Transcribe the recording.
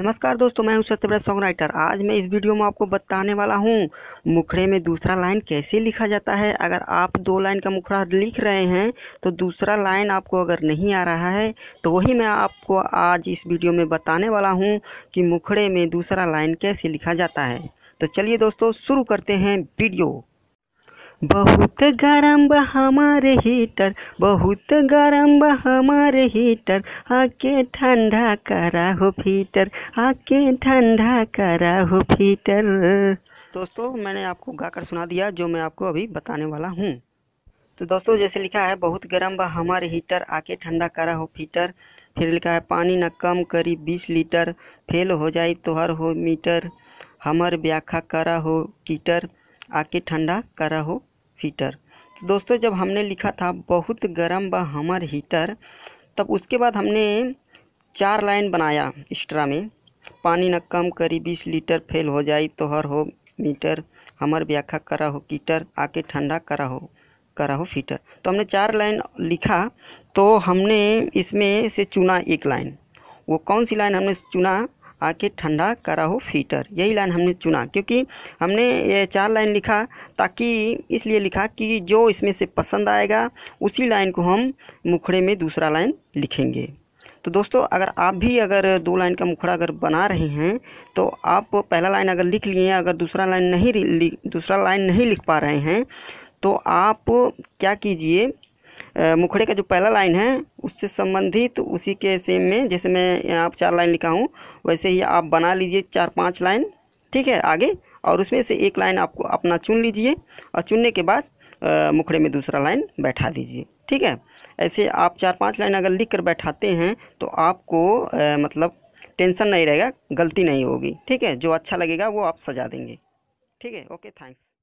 नमस्कार दोस्तों मैं हूं सत्यव्रत सॉन्ग राइटर आज मैं इस वीडियो में आपको बताने वाला हूं मुखड़े में दूसरा लाइन कैसे लिखा जाता है अगर आप दो लाइन का मुखड़ा लिख रहे हैं तो दूसरा लाइन आपको अगर नहीं आ रहा है तो वही मैं आपको आज इस वीडियो में बताने वाला हूँ कि मुखड़े में दूसरा लाइन कैसे लिखा जाता है तो चलिए दोस्तों शुरू करते हैं वीडियो बहुत गरम बा हमारे हीटर बहुत गरम बा हमारे हीटर आके ठंडा करा हो फीटर आके ठंडा करा हो फीटर दोस्तों मैंने आपको गाकर सुना दिया जो मैं आपको अभी बताने वाला हूँ तो दोस्तों जैसे लिखा है बहुत गर्म बा हमारे हीटर आके ठंडा करा हो फीटर फिर लिखा है पानी न कम करी बीस लीटर फेल हो जाए तोहर हो मीटर हमर व्याख्या करा हो कीटर आके ठंडा करा हो हीटर तो दोस्तों जब हमने लिखा था बहुत गर्म व हमर हीटर तब उसके बाद हमने चार लाइन बनाया एक्स्ट्रा में पानी न कम करी बीस लीटर फेल हो जाए तो हर हो मीटर हमर व्याख्या करा हो कीटर आके ठंडा करा हो करा हो फीटर तो हमने चार लाइन लिखा तो हमने इसमें से चुना एक लाइन वो कौन सी लाइन हमने चुना आके ठंडा करा हो फीटर यही लाइन हमने चुना क्योंकि हमने ये चार लाइन लिखा ताकि इसलिए लिखा कि जो इसमें से पसंद आएगा उसी लाइन को हम मुखड़े में दूसरा लाइन लिखेंगे तो दोस्तों अगर आप भी अगर दो लाइन का मुखड़ा अगर बना रहे हैं तो आप पहला लाइन अगर लिख लिए अगर दूसरा लाइन नहीं दूसरा लाइन नहीं लिख पा रहे हैं तो आप क्या कीजिए मुखड़े का जो पहला लाइन है उससे संबंधित उसी के सेम में जैसे मैं यहाँ चार लाइन लिखा हूँ वैसे ही आप बना लीजिए चार पाँच लाइन ठीक है आगे और उसमें से एक लाइन आपको अपना चुन लीजिए और चुनने के बाद आ, मुखड़े में दूसरा लाइन बैठा दीजिए ठीक है ऐसे आप चार पांच लाइन अगर लिख कर बैठाते हैं तो आपको आ, मतलब टेंशन नहीं रहेगा गलती नहीं होगी ठीक है जो अच्छा लगेगा वो आप सजा देंगे ठीक है ओके थैंक्स